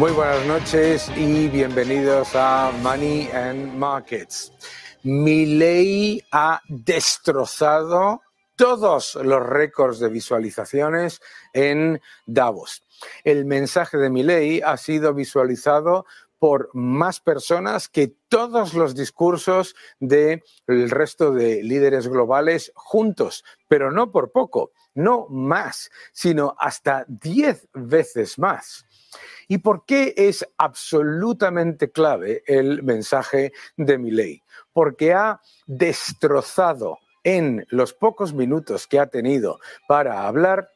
Muy buenas noches y bienvenidos a Money and Markets. Mi ley ha destrozado todos los récords de visualizaciones en Davos. El mensaje de mi ley ha sido visualizado por más personas que todos los discursos del resto de líderes globales juntos, pero no por poco, no más, sino hasta 10 veces más. ¿Y por qué es absolutamente clave el mensaje de ley, Porque ha destrozado en los pocos minutos que ha tenido para hablar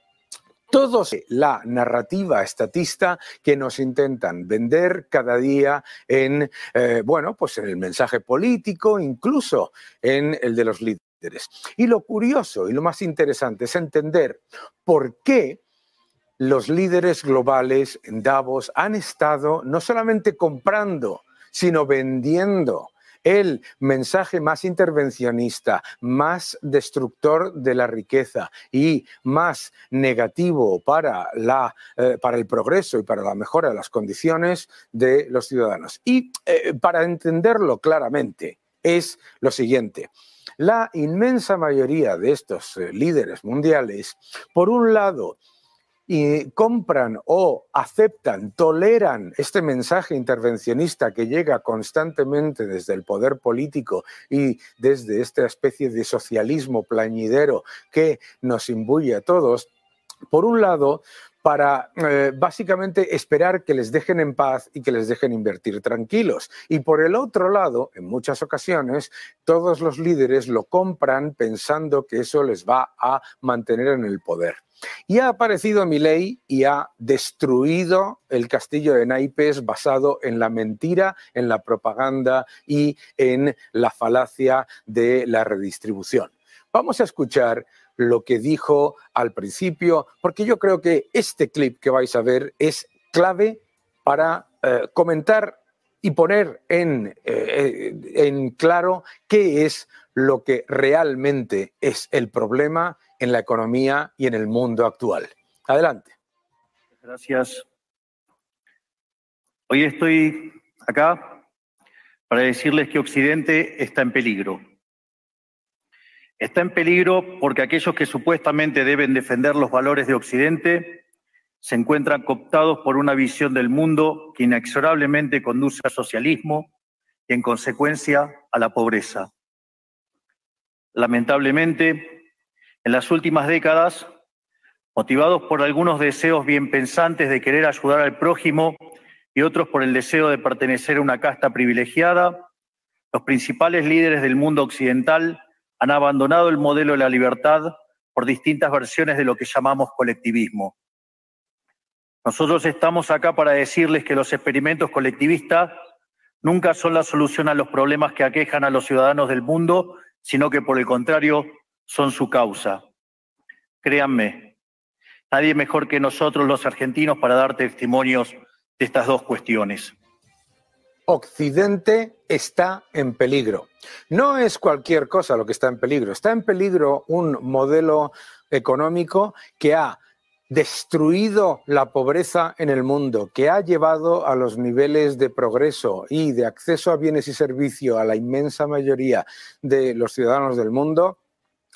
toda la narrativa estatista que nos intentan vender cada día en, eh, bueno, pues en el mensaje político, incluso en el de los líderes. Y lo curioso y lo más interesante es entender por qué los líderes globales en Davos han estado no solamente comprando, sino vendiendo el mensaje más intervencionista, más destructor de la riqueza y más negativo para, la, eh, para el progreso y para la mejora de las condiciones de los ciudadanos. Y eh, para entenderlo claramente es lo siguiente. La inmensa mayoría de estos eh, líderes mundiales, por un lado, y compran o aceptan, toleran este mensaje intervencionista que llega constantemente desde el poder político y desde esta especie de socialismo plañidero que nos imbuye a todos, por un lado, para eh, básicamente esperar que les dejen en paz y que les dejen invertir tranquilos. Y por el otro lado, en muchas ocasiones, todos los líderes lo compran pensando que eso les va a mantener en el poder. Y ha aparecido mi ley y ha destruido el castillo de naipes basado en la mentira, en la propaganda y en la falacia de la redistribución. Vamos a escuchar lo que dijo al principio, porque yo creo que este clip que vais a ver es clave para eh, comentar y poner eh, en claro qué es lo que realmente es el problema en la economía y en el mundo actual. Adelante. Gracias. Hoy estoy acá para decirles que Occidente está en peligro. Está en peligro porque aquellos que supuestamente deben defender los valores de Occidente se encuentran cooptados por una visión del mundo que inexorablemente conduce al socialismo y en consecuencia a la pobreza. Lamentablemente, en las últimas décadas, motivados por algunos deseos bien pensantes de querer ayudar al prójimo y otros por el deseo de pertenecer a una casta privilegiada, los principales líderes del mundo occidental han abandonado el modelo de la libertad por distintas versiones de lo que llamamos colectivismo. Nosotros estamos acá para decirles que los experimentos colectivistas nunca son la solución a los problemas que aquejan a los ciudadanos del mundo, sino que por el contrario son su causa. Créanme, nadie mejor que nosotros los argentinos para dar testimonios de estas dos cuestiones. Occidente está en peligro. No es cualquier cosa lo que está en peligro. Está en peligro un modelo económico que ha destruido la pobreza en el mundo, que ha llevado a los niveles de progreso y de acceso a bienes y servicios a la inmensa mayoría de los ciudadanos del mundo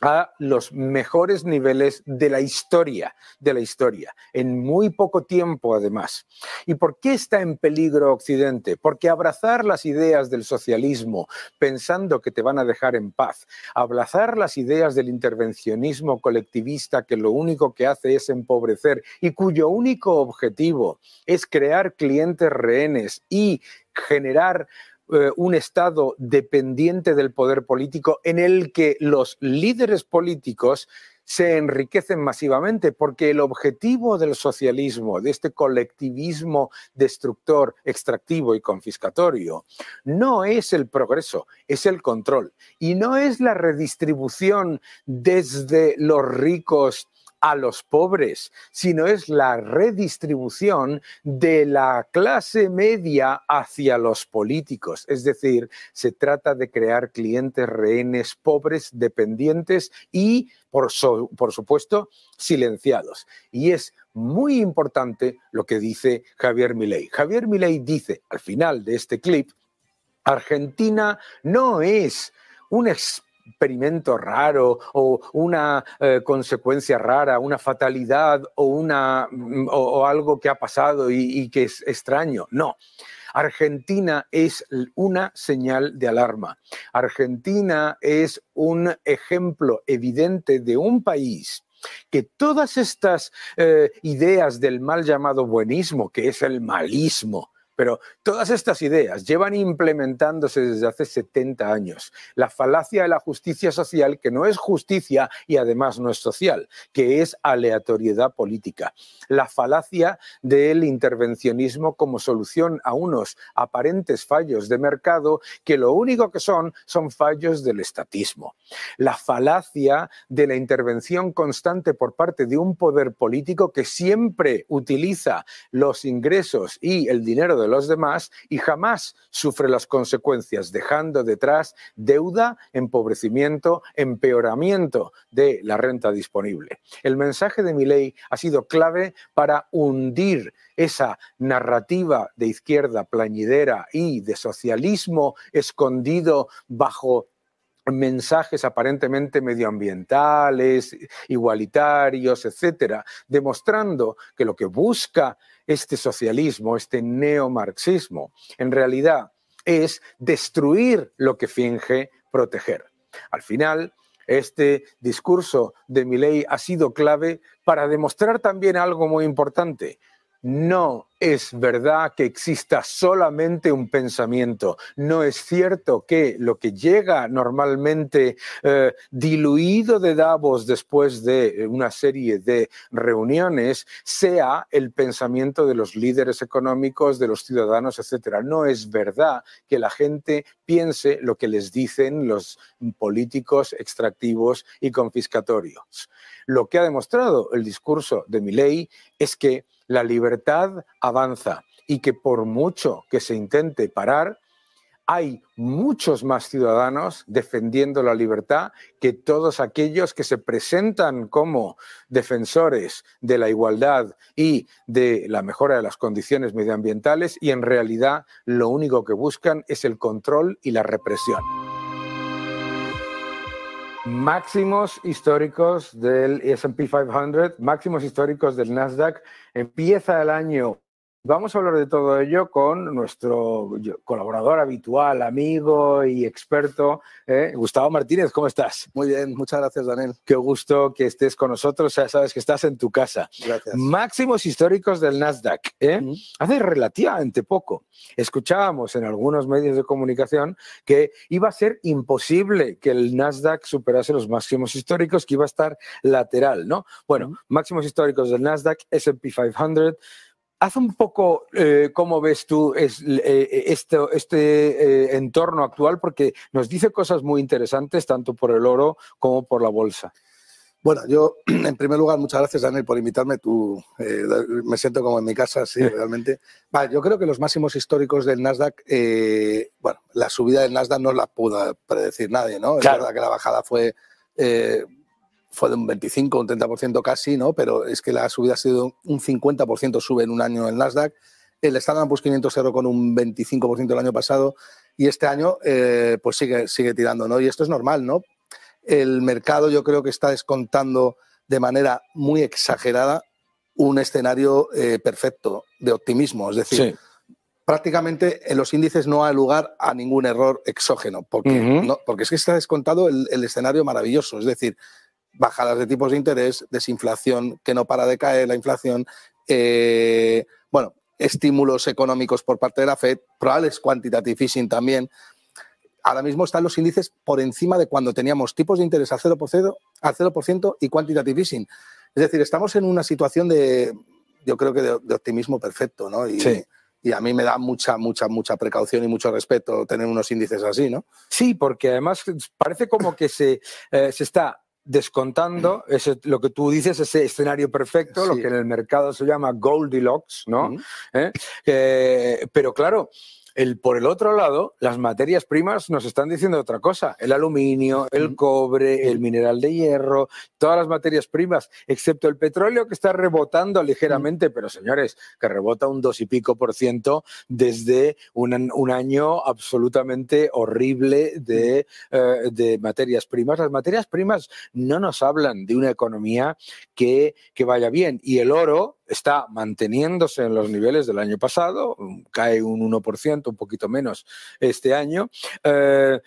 a los mejores niveles de la historia, de la historia, en muy poco tiempo además. ¿Y por qué está en peligro Occidente? Porque abrazar las ideas del socialismo pensando que te van a dejar en paz, abrazar las ideas del intervencionismo colectivista que lo único que hace es empobrecer y cuyo único objetivo es crear clientes rehenes y generar eh, un Estado dependiente del poder político en el que los líderes políticos se enriquecen masivamente, porque el objetivo del socialismo, de este colectivismo destructor, extractivo y confiscatorio, no es el progreso, es el control. Y no es la redistribución desde los ricos a los pobres, sino es la redistribución de la clase media hacia los políticos. Es decir, se trata de crear clientes rehenes pobres, dependientes y, por, supuesto, silenciados. Y es muy importante lo que dice Javier Milei. Javier Milei dice al final de este clip, Argentina no es un experto experimento raro o una eh, consecuencia rara, una fatalidad o, una, mm, o, algo que ha pasado y, que es extraño. No. Argentina es una señal de alarma. Argentina es un ejemplo evidente de un país que todas estas eh, ideas del mal llamado buenismo, que es el malismo, pero todas estas ideas llevan implementándose desde hace 70 años. La falacia de la justicia social, que no es justicia y además no es social, que es aleatoriedad política. La falacia del intervencionismo como solución a unos aparentes fallos de mercado que lo único que son son fallos del estatismo. La falacia de la intervención constante por parte de un poder político que siempre utiliza los ingresos y el dinero de los demás y jamás sufre las consecuencias, dejando detrás deuda, empobrecimiento, empeoramiento de la renta disponible. El mensaje de ley ha sido clave para hundir esa narrativa de izquierda plañidera y de socialismo escondido bajo mensajes aparentemente medioambientales, igualitarios, etcétera, demostrando que lo que busca este socialismo, este neomarxismo. En realidad es destruir lo que finge proteger. Al final, este discurso de Milley ha sido clave para demostrar también algo muy importante, no es verdad que exista solamente un pensamiento. No es cierto que lo que llega normalmente eh, diluido de Davos después de eh, una serie de reuniones sea el pensamiento de los líderes económicos, de los ciudadanos, etc. No es verdad que la gente piense lo que les dicen los políticos extractivos y confiscatorios. Lo que ha demostrado el discurso de Milley es que la libertad avanza y que por mucho que se intente parar, hay muchos más ciudadanos defendiendo la libertad que todos aquellos que se presentan como defensores de la igualdad y de la mejora de las condiciones medioambientales y en realidad lo único que buscan es el control y la represión máximos históricos del SP 500, máximos históricos del Nasdaq. Empieza el año Vamos a hablar de todo ello con nuestro colaborador habitual, amigo y experto, ¿eh? Gustavo Martínez. ¿Cómo estás? Muy bien, muchas gracias, Daniel. Qué gusto que estés con nosotros. Ya sabes que estás en tu casa. Gracias. Máximos históricos del Nasdaq. ¿eh? Hace relativamente poco escuchábamos en algunos medios de comunicación que iba a ser imposible que el Nasdaq superase los máximos históricos, que iba a estar lateral, ¿no? Bueno, máximos históricos del Nasdaq, SP 500 Haz un poco eh, cómo ves tú eh, este, eh, entorno actual, porque nos dice cosas muy interesantes tanto por el oro como por la bolsa. Bueno, yo en primer lugar, muchas gracias, Daniel, por invitarme. Tú, me siento como en mi casa, sí, realmente. yo creo que los máximos históricos del Nasdaq, bueno, la subida del Nasdaq no la pudo predecir nadie, ¿no? Es verdad que la bajada fue fue de un 25, un 30% casi, ¿no? Pero es que la subida ha sido un 50% sube en un año el Nasdaq. El Standard Poor's 500 cerró con un 25% el año pasado y este año eh, pues sigue, sigue tirando, ¿no? Y esto es normal, ¿no? El mercado yo creo que está descontando de manera muy exagerada un escenario eh, perfecto de optimismo. Es decir, prácticamente en los índices no hay lugar a ningún error exógeno, porque, porque es que está descontado el escenario maravilloso. Es decir, bajadas de tipos de interés, desinflación que no para de caer, la inflación, eh, bueno, estímulos económicos por parte de la Fed, probables quantitative easing también. Ahora mismo están los índices por encima de cuando teníamos tipos de interés al 0%, al 0 y quantitative easing. Es decir, estamos en una situación de, yo creo que de, optimismo perfecto, ¿no? Y, sí y a mí me da mucha, mucha, mucha precaución y mucho respeto tener unos índices así, ¿no? Sí, porque además parece como que se, eh, se está descontando ese, lo que tú dices, ese escenario perfecto, lo que en el mercado se llama Goldilocks, ¿no? ¿Eh? Eh, pero claro, por el otro lado, las materias primas nos están diciendo otra cosa. El aluminio, el cobre, el mineral de hierro, todas las materias primas, excepto el petróleo que está rebotando ligeramente, pero señores, que rebota un dos y pico por ciento desde un, año absolutamente horrible eh, de, materias primas. Las materias primas no nos hablan de una economía que vaya bien. Y el oro, está manteniéndose en los niveles del año pasado, cae un 1%, un poquito menos este año. Eh,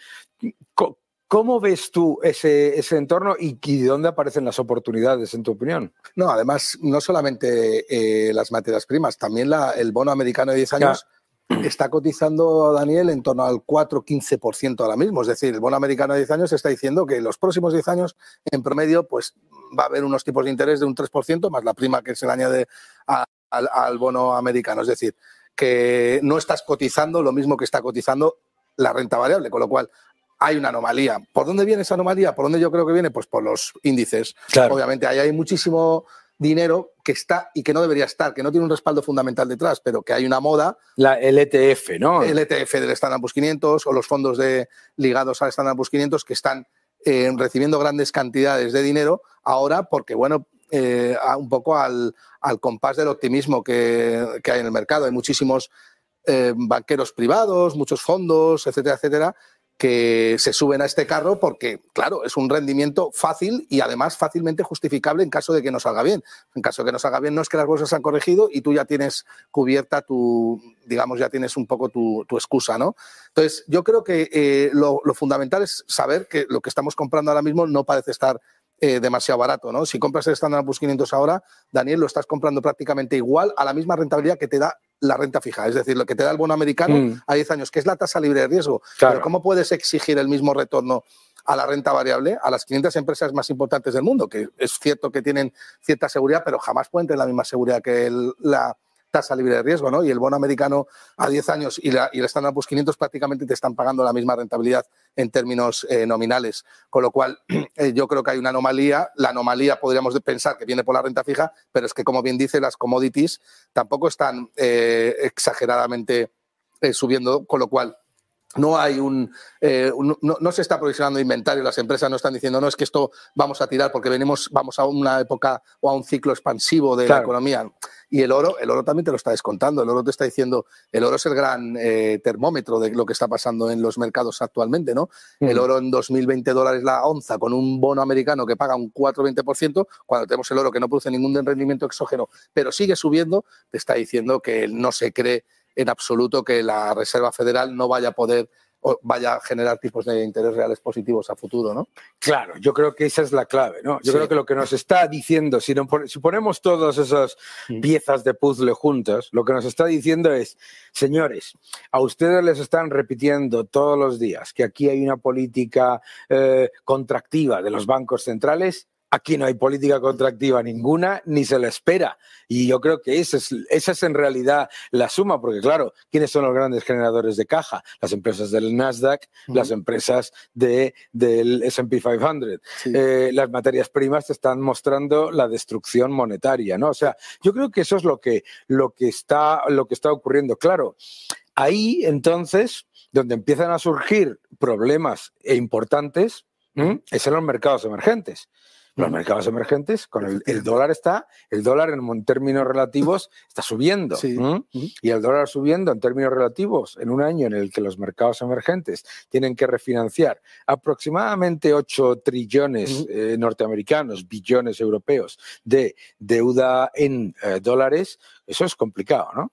¿Cómo ves tú ese, entorno y, de dónde aparecen las oportunidades, en tu opinión? No, además, no solamente eh, las materias primas, también la, el bono americano de 10 años está cotizando Daniel en torno al 4-15% ahora mismo. Es decir, el bono americano de 10 años está diciendo que en los próximos 10 años, en promedio, pues va a haber unos tipos de interés de un 3% más la prima que se le añade al, bono americano. Es decir, que no estás cotizando lo mismo que está cotizando la renta variable, con lo cual hay una anomalía. ¿Por dónde viene esa anomalía? ¿Por dónde yo creo que viene? Pues por los índices. Obviamente, ahí hay muchísimo dinero que está y que no debería estar, que no tiene un respaldo fundamental detrás, pero que hay una moda. La, LTF, e ETF, ¿no? El ETF del Standard Poor's 500 o los fondos de, ligados al Standard Poor's 500 que están eh, recibiendo grandes cantidades de dinero ahora porque, bueno, eh, un poco al, compás del optimismo que, hay en el mercado. Hay muchísimos eh, banqueros privados, muchos fondos, etcétera, etcétera, que se suben a este carro porque, claro, es un rendimiento fácil y además fácilmente justificable en caso de que no salga bien. En caso de que no salga bien, no es que las bolsas se han corregido y tú ya tienes cubierta tu, digamos, ya tienes un poco tu, excusa, ¿no? Entonces, yo creo que eh, lo, fundamental es saber que lo que estamos comprando ahora mismo no parece estar eh, demasiado barato. ¿no? Si compras el Standard bus 500 ahora, Daniel, lo estás comprando prácticamente igual a la misma rentabilidad que te da la renta fija, es decir, lo que te da el bono americano mm. a 10 años, que es la tasa libre de riesgo. Pero ¿cómo puedes exigir el mismo retorno a la renta variable a las 500 empresas más importantes del mundo? Que es cierto que tienen cierta seguridad, pero jamás pueden tener la misma seguridad que la tasa libre de riesgo, ¿no? Y el bono americano a 10 años y, la, y el Standard Poor's 500 prácticamente te están pagando la misma rentabilidad en términos eh, nominales. Con lo cual, eh, yo creo que hay una anomalía. La anomalía podríamos pensar que viene por la renta fija, pero es que, como bien dice, las commodities tampoco están eh, exageradamente subiendo, con lo cual no hay un, eh, no, se está provisionando inventario, las empresas no están diciendo, no, es que esto vamos a tirar porque venimos, vamos a una época o a un ciclo expansivo de la economía. Y el oro, el oro también te lo está descontando, el oro te está diciendo, el oro es el gran eh, termómetro de lo que está pasando en los mercados actualmente, ¿no? El oro en 2020 dólares la onza con un bono americano que paga un 4,20%, cuando tenemos el oro que no produce ningún rendimiento exógeno, pero sigue subiendo, te está diciendo que no se cree en absoluto que la Reserva Federal no vaya a poder o vaya a generar tipos de interés reales positivos a futuro, ¿no? Claro, yo creo que esa es la clave, ¿no? Yo creo que lo que nos está diciendo, si, ponemos todas esas piezas de puzzle juntas, lo que nos está diciendo es, señores, a ustedes les están repitiendo todos los días que aquí hay una política eh, contractiva de los bancos centrales aquí no hay política contractiva ninguna, ni se la espera. Y yo creo que esa es, en realidad la suma, porque claro, ¿quiénes son los grandes generadores de caja? Las empresas del Nasdaq, las empresas del SP 500. Eh, las materias primas te están mostrando la destrucción monetaria, ¿no? O sea, yo creo que eso es lo que, lo que, está, lo que está ocurriendo. Claro, ahí entonces, donde empiezan a surgir problemas e importantes, es en los mercados emergentes los mercados emergentes, con el, dólar está, el dólar en términos relativos está subiendo. Y el dólar subiendo en términos relativos en un año en el que los mercados emergentes tienen que refinanciar aproximadamente 8 trillones eh, norteamericanos, billones europeos de deuda en eh, dólares, eso es complicado, ¿no?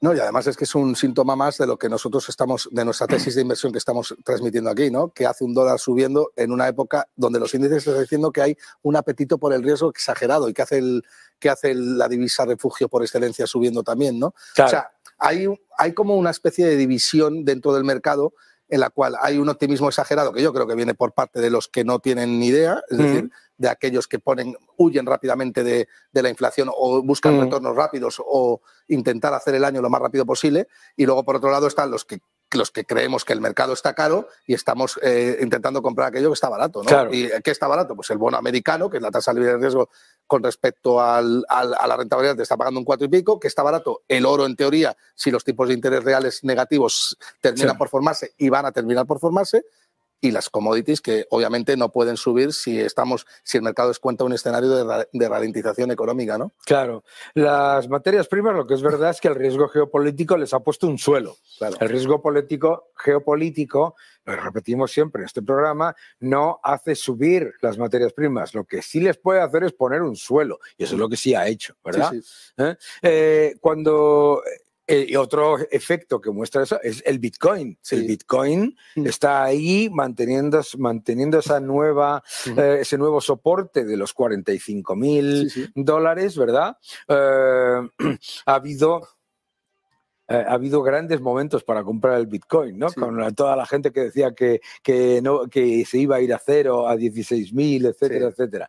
No, y además es que es un síntoma más de lo que nosotros estamos, de nuestra tesis de inversión que estamos transmitiendo aquí, ¿no? Que hace un dólar subiendo en una época donde los índices están diciendo que hay un apetito por el riesgo exagerado y que hace, el, que hace la divisa refugio por excelencia subiendo también, ¿no? O sea, hay, hay como una especie de división dentro del mercado en la cual hay un optimismo exagerado que yo creo que viene por parte de los que no tienen ni idea, es decir, de aquellos que ponen, huyen rápidamente de, la inflación o buscan mm. retornos rápidos o intentar hacer el año lo más rápido posible. Y luego, por otro lado, están los que los que creemos que el mercado está caro y estamos eh, intentando comprar aquello que está barato. ¿Y eh, qué está barato? Pues el bono americano, que es la tasa libre de riesgo con respecto a la rentabilidad, te está pagando un cuatro y pico, que está barato el oro en teoría, si los tipos de interés reales negativos terminan por formarse y van a terminar por formarse, y las commodities que obviamente no pueden subir si estamos si el mercado descuenta un escenario de, ralentización económica, ¿no? Claro. Las materias primas, lo que es verdad es que el riesgo geopolítico les ha puesto un suelo. El riesgo político, geopolítico, lo repetimos siempre en este programa, no hace subir las materias primas. Lo que sí les puede hacer es poner un suelo. Y eso es lo que sí ha hecho, ¿verdad? ¿Eh? Eh, cuando eh, y otro efecto que muestra eso es el Bitcoin. El Bitcoin mm. está ahí manteniendo, manteniendo esa nueva, eh, ese nuevo soporte de los 45 mil dólares, ¿verdad? Eh, ha habido ha habido grandes momentos para comprar el Bitcoin, ¿no? Con toda la gente que decía que, no, que se iba a ir a cero, a 16.000, etcétera, etcétera.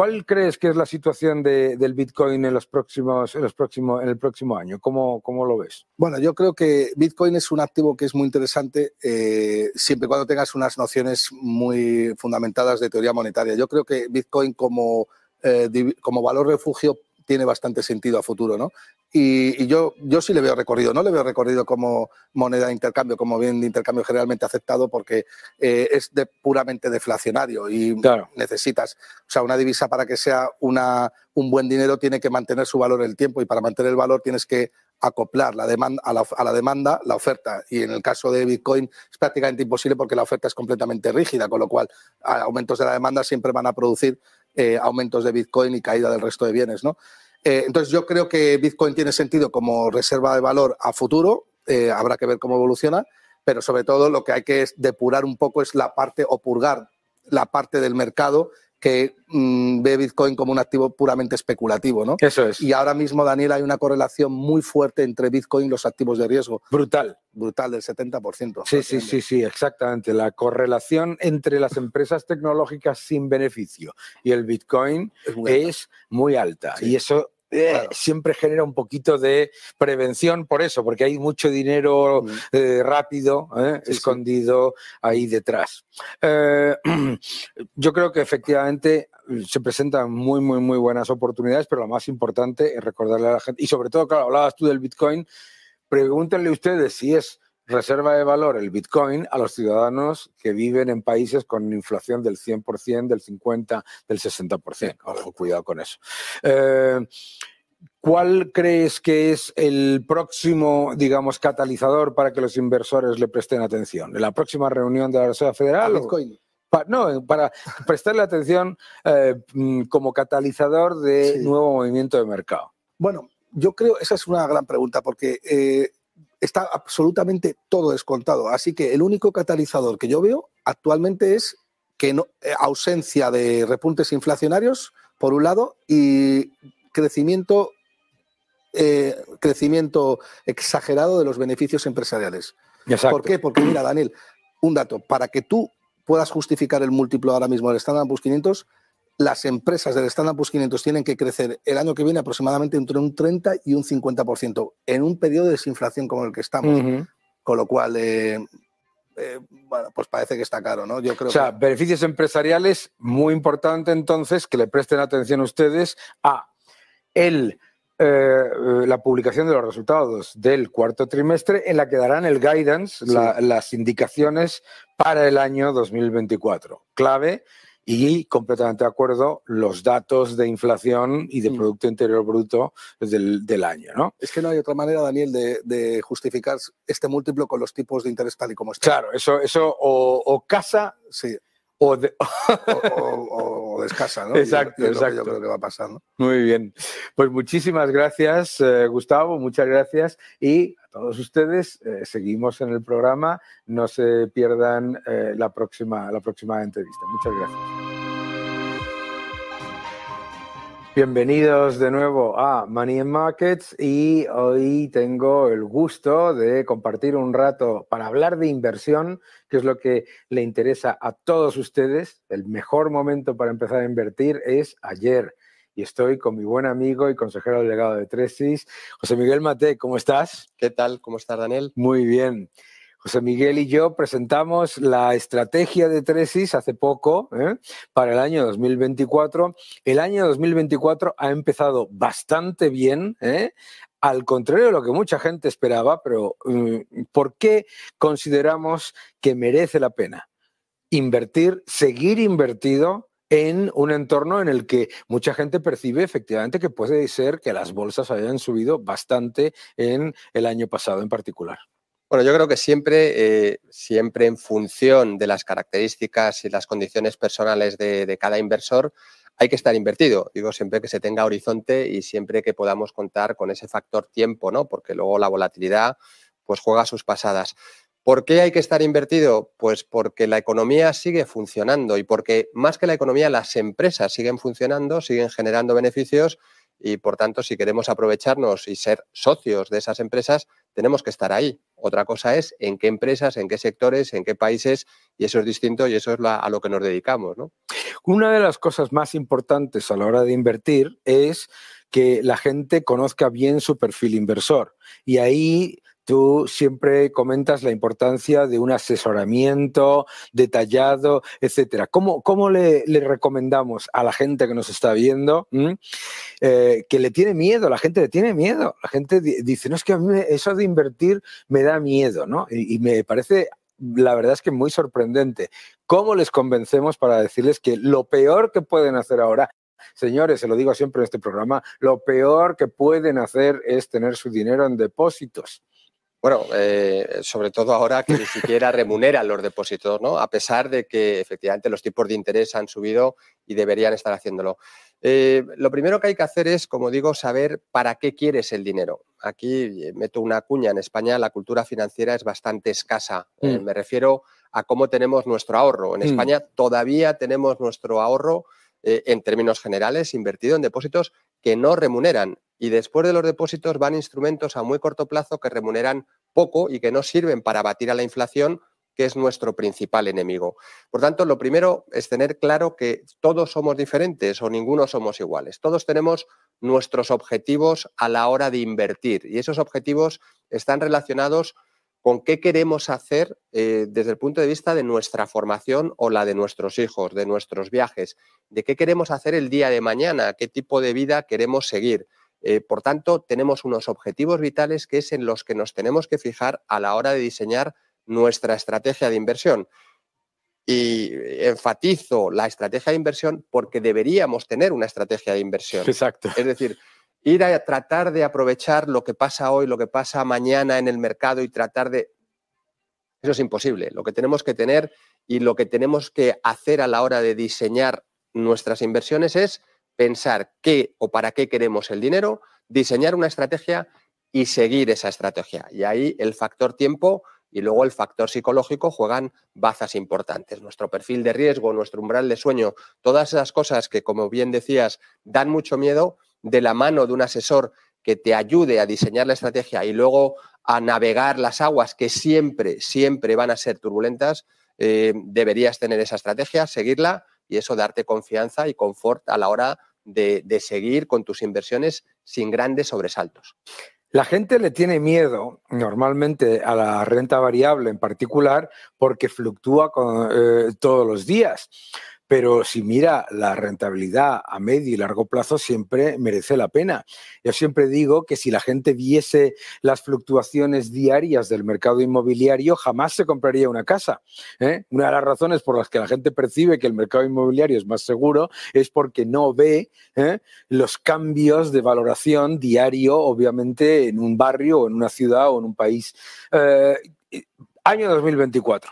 ¿Cuál crees que es la situación del Bitcoin en, los próximos, en, el próximo año? ¿Cómo, ¿Cómo, lo ves? Bueno, yo creo que Bitcoin es un activo que es muy interesante eh, siempre y cuando tengas unas nociones muy fundamentadas de teoría monetaria. Yo creo que Bitcoin como, eh, como valor refugio tiene bastante sentido a futuro, ¿no? Y, yo, yo sí le veo recorrido, no le veo recorrido como moneda de intercambio, como bien de intercambio generalmente aceptado, porque eh, es puramente deflacionario y necesitas, o sea, una divisa para que sea una, un buen dinero tiene que mantener su valor el tiempo y para mantener el valor tienes que acoplar la demanda, a, la, a la demanda la oferta. Y en el caso de Bitcoin es prácticamente imposible porque la oferta es completamente rígida, con lo cual aumentos de la demanda siempre van a producir eh, aumentos de Bitcoin y caída del resto de bienes, ¿no? Eh, entonces yo creo que Bitcoin tiene sentido como reserva de valor a futuro, eh, habrá que ver cómo evoluciona, pero sobre todo lo que hay que es depurar un poco es la parte o purgar la parte del mercado que mm, ve Bitcoin como un activo puramente especulativo, ¿no? Eso es. Y ahora mismo, Daniel, hay una correlación muy fuerte entre Bitcoin y los activos de riesgo. Brutal. Brutal, del 70%. Sí, sí, sí, sí, exactamente. La correlación entre las empresas tecnológicas sin beneficio y el Bitcoin es muy alta. Y eso eh, siempre genera un poquito de prevención por eso, porque hay mucho dinero eh, rápido, eh, escondido ahí detrás. yo creo que efectivamente se presentan muy, muy, muy buenas oportunidades, pero lo más importante es recordarle a la gente, y sobre todo, claro, hablabas tú del Bitcoin, pregúntenle ustedes si es reserva de valor, el Bitcoin, a los ciudadanos que viven en países con inflación del 100%, del 50%, del 60%. Ojo, cuidado con eso. Eh, ¿Cuál crees que es el próximo, digamos, catalizador para que los inversores le presten atención? ¿La próxima reunión de la Reserva Federal? Bitcoin. no, para prestarle atención eh, mm, como catalizador de nuevo movimiento de mercado. Bueno, yo creo, esa es una gran pregunta, porque eh, está absolutamente todo descontado. Así que el único catalizador que yo veo actualmente es que no, eh, ausencia de repuntes inflacionarios, por un lado, y crecimiento, eh, crecimiento exagerado de los beneficios empresariales. ¿Por qué? Porque, mira, Daniel, un dato, para que tú puedas justificar el múltiplo ahora mismo del Standard Poor's 500, las empresas del Standard Plus 500 tienen que crecer el año que viene aproximadamente entre un 30 y un 50% en un periodo de desinflación como el que estamos. Con lo cual, eh, eh, bueno, pues parece que está caro, ¿no? Yo creo o sea, beneficios empresariales, muy importante entonces que le presten atención ustedes a el, eh, la publicación de los resultados del cuarto trimestre en la que darán el guidance, las indicaciones para el año 2024. Clave y completamente de acuerdo los datos de inflación y de mm. Producto Interior Bruto del, del año. ¿no? Es que no hay otra manera, Daniel, de, justificar este múltiplo con los tipos de interés tal y como está. Claro, eso, eso o, o casa sí. O, de... o, descasa, ¿no? Exacto, exacto. va Muy bien. Pues muchísimas gracias, eh, Gustavo, muchas gracias. Y a todos ustedes, eh, seguimos en el programa. No se pierdan eh, la, próxima, la próxima entrevista. Muchas gracias. Bienvenidos de nuevo a Money in Markets y hoy tengo el gusto de compartir un rato para hablar de inversión, que es lo que le interesa a todos ustedes. El mejor momento para empezar a invertir es ayer y estoy con mi buen amigo y consejero delegado de Tresis, José Miguel Mate. ¿Cómo estás? ¿Qué tal? ¿Cómo estás, Daniel? Muy bien. José Miguel y yo presentamos la estrategia de Tresis hace poco, ¿eh? para el año 2024. El año 2024 ha empezado bastante bien, ¿eh? al contrario de lo que mucha gente esperaba, pero mm, ¿por qué consideramos que merece la pena invertir, seguir invertido en un entorno en el que mucha gente percibe efectivamente que puede ser que las bolsas hayan subido bastante en el año pasado en particular. Bueno, yo creo que siempre, eh, siempre en función de las características y las condiciones personales de, de, cada inversor, hay que estar invertido. Digo siempre que se tenga horizonte y siempre que podamos contar con ese factor tiempo, ¿no? Porque luego la volatilidad pues juega sus pasadas. ¿Por qué hay que estar invertido? Pues porque la economía sigue funcionando y porque más que la economía, las empresas siguen funcionando, siguen generando beneficios y por tanto, si queremos aprovecharnos y ser socios de esas empresas, tenemos que estar ahí. Otra cosa es en qué empresas, en qué sectores, en qué países, y eso es distinto y eso es a lo que nos dedicamos. ¿no? Una de las cosas más importantes a la hora de invertir es que la gente conozca bien su perfil inversor. Y ahí tú siempre comentas la importancia de un asesoramiento detallado, etcétera. ¿Cómo, le, recomendamos a la gente que nos está viendo eh, que le tiene miedo? La gente le tiene miedo. La gente dice, no, es que a mí eso de invertir me da miedo, ¿no? y me parece la verdad es que muy sorprendente. ¿Cómo les convencemos para decirles que lo peor que pueden hacer ahora, señores, se lo digo siempre en este programa, lo peor que pueden hacer es tener su dinero en depósitos? Bueno, eh, sobre todo ahora que ni siquiera remuneran los depósitos, ¿no? A pesar de que efectivamente los tipos de interés han subido y deberían estar haciéndolo. Eh, lo primero que hay que hacer es, como digo, saber para qué quieres el dinero. Aquí eh, meto una cuña. En España la cultura financiera es bastante escasa. Mm. me refiero a cómo tenemos nuestro ahorro. En mm. España todavía tenemos nuestro ahorro, en términos generales, invertido en depósitos que no remuneran y después de los depósitos van instrumentos a muy corto plazo que remuneran poco y que no sirven para batir a la inflación, que es nuestro principal enemigo. Por tanto, lo primero es tener claro que todos somos diferentes o ninguno somos iguales. Todos tenemos nuestros objetivos a la hora de invertir y esos objetivos están relacionados con qué queremos hacer eh, desde el punto de vista de nuestra formación o la de nuestros hijos, de nuestros viajes, de qué queremos hacer el día de mañana, qué tipo de vida queremos seguir. Eh, por tanto, tenemos unos objetivos vitales que es en los que nos tenemos que fijar a la hora de diseñar nuestra estrategia de inversión. Y enfatizo la estrategia de inversión porque deberíamos tener una estrategia de inversión. Exacto. Es decir, ir a tratar de aprovechar lo que pasa hoy, lo que pasa mañana en el mercado y tratar de... Eso es imposible. Lo que tenemos que tener y lo que tenemos que hacer a la hora de diseñar nuestras inversiones es pensar qué o para qué queremos el dinero, diseñar una estrategia y seguir esa estrategia. Y ahí el factor tiempo y luego el factor psicológico juegan bazas importantes. Nuestro perfil de riesgo, nuestro umbral de sueño, todas esas cosas que, como bien decías, dan mucho miedo de la mano de un asesor que te ayude a diseñar la estrategia y luego a navegar las aguas que siempre, siempre van a ser turbulentas, eh, deberías tener esa estrategia, seguirla y eso darte confianza y confort a la hora de, seguir con tus inversiones sin grandes sobresaltos. La gente le tiene miedo normalmente a la renta variable en particular porque fluctúa con, eh, todos los días pero si mira la rentabilidad a medio y largo plazo siempre merece la pena. Yo siempre digo que si la gente viese las fluctuaciones diarias del mercado inmobiliario, jamás se compraría una casa. ¿eh? Una de las razones por las que la gente percibe que el mercado inmobiliario es más seguro es porque no ve ¿eh? los cambios de valoración diario, obviamente, en un barrio o en una ciudad o en un país. Eh, año 2024.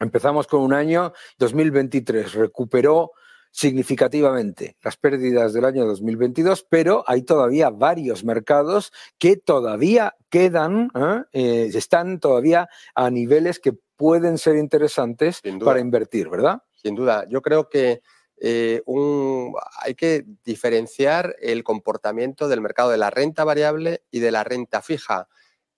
Empezamos con un año 2023, recuperó significativamente las pérdidas del año 2022, pero hay todavía varios mercados que todavía quedan, ¿eh? Eh, están todavía a niveles que pueden ser interesantes para invertir, ¿verdad? Sin duda, yo creo que eh, hay que diferenciar el comportamiento del mercado de la renta variable y de la renta fija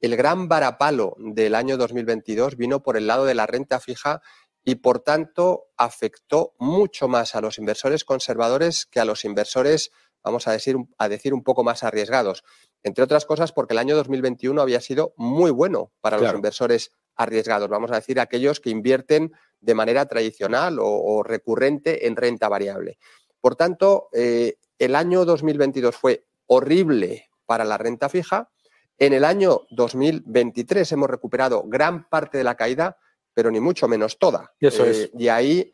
el gran varapalo del año 2022 vino por el lado de la renta fija y por tanto afectó mucho más a los inversores conservadores que a los inversores, vamos a decir, a decir un poco más arriesgados. Entre otras cosas porque el año 2021 había sido muy bueno para los inversores arriesgados, vamos a decir, aquellos que invierten de manera tradicional o, recurrente en renta variable. Por tanto, eh, el año 2022 fue horrible para la renta fija, en el año 2023 hemos recuperado gran parte de la caída, pero ni mucho menos toda. Y, eh, ahí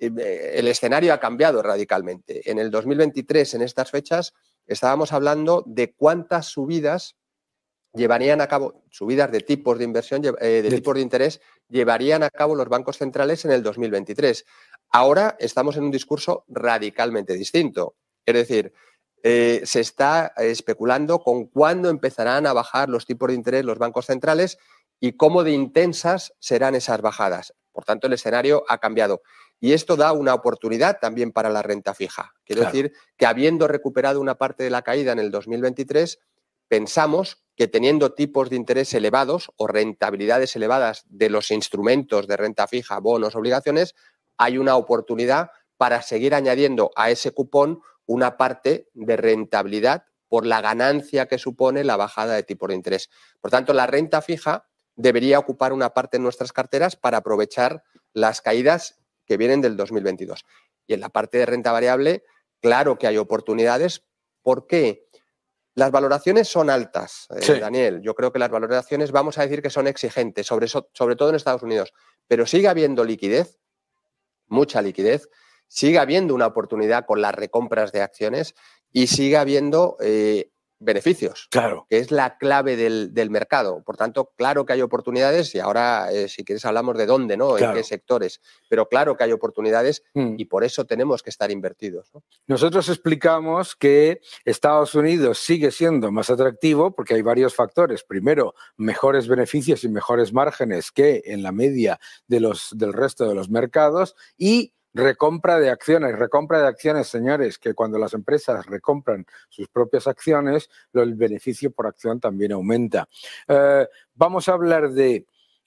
eh, el escenario ha cambiado radicalmente. En el 2023, en estas fechas, estábamos hablando de cuántas subidas llevarían a cabo, subidas de tipos de inversión, eh, de, de tipos de interés, llevarían a cabo los bancos centrales en el 2023. Ahora estamos en un discurso radicalmente distinto. Es decir, eh, se está eh, especulando con cuándo empezarán a bajar los tipos de interés los bancos centrales y cómo de intensas serán esas bajadas. Por tanto, el escenario ha cambiado. Y esto da una oportunidad también para la renta fija. Quiero decir que habiendo recuperado una parte de la caída en el 2023, pensamos que teniendo tipos de interés elevados o rentabilidades elevadas de los instrumentos de renta fija, bonos, obligaciones, hay una oportunidad para seguir añadiendo a ese cupón una parte de rentabilidad por la ganancia que supone la bajada de tipo de interés. Por tanto, la renta fija debería ocupar una parte en nuestras carteras para aprovechar las caídas que vienen del 2022. Y en la parte de renta variable, claro que hay oportunidades. ¿Por qué? Las valoraciones son altas, eh, Daniel. Yo creo que las valoraciones, vamos a decir que son exigentes, sobre, sobre todo en Estados Unidos. Pero sigue habiendo liquidez, mucha liquidez siga habiendo una oportunidad con las recompras de acciones y siga habiendo eh, beneficios, claro. que es la clave del, mercado. Por tanto, claro que hay oportunidades y ahora, eh, si quieres, hablamos de dónde, ¿no? En qué sectores. Pero claro que hay oportunidades hmm. y por eso tenemos que estar invertidos. Nosotros explicamos que Estados Unidos sigue siendo más atractivo porque hay varios factores. Primero, mejores beneficios y mejores márgenes que en la media de los, del resto de los mercados y Recompra de acciones, recompra de acciones, señores, que cuando las empresas recompran sus propias acciones, el beneficio por acción también aumenta. Eh, vamos a hablar de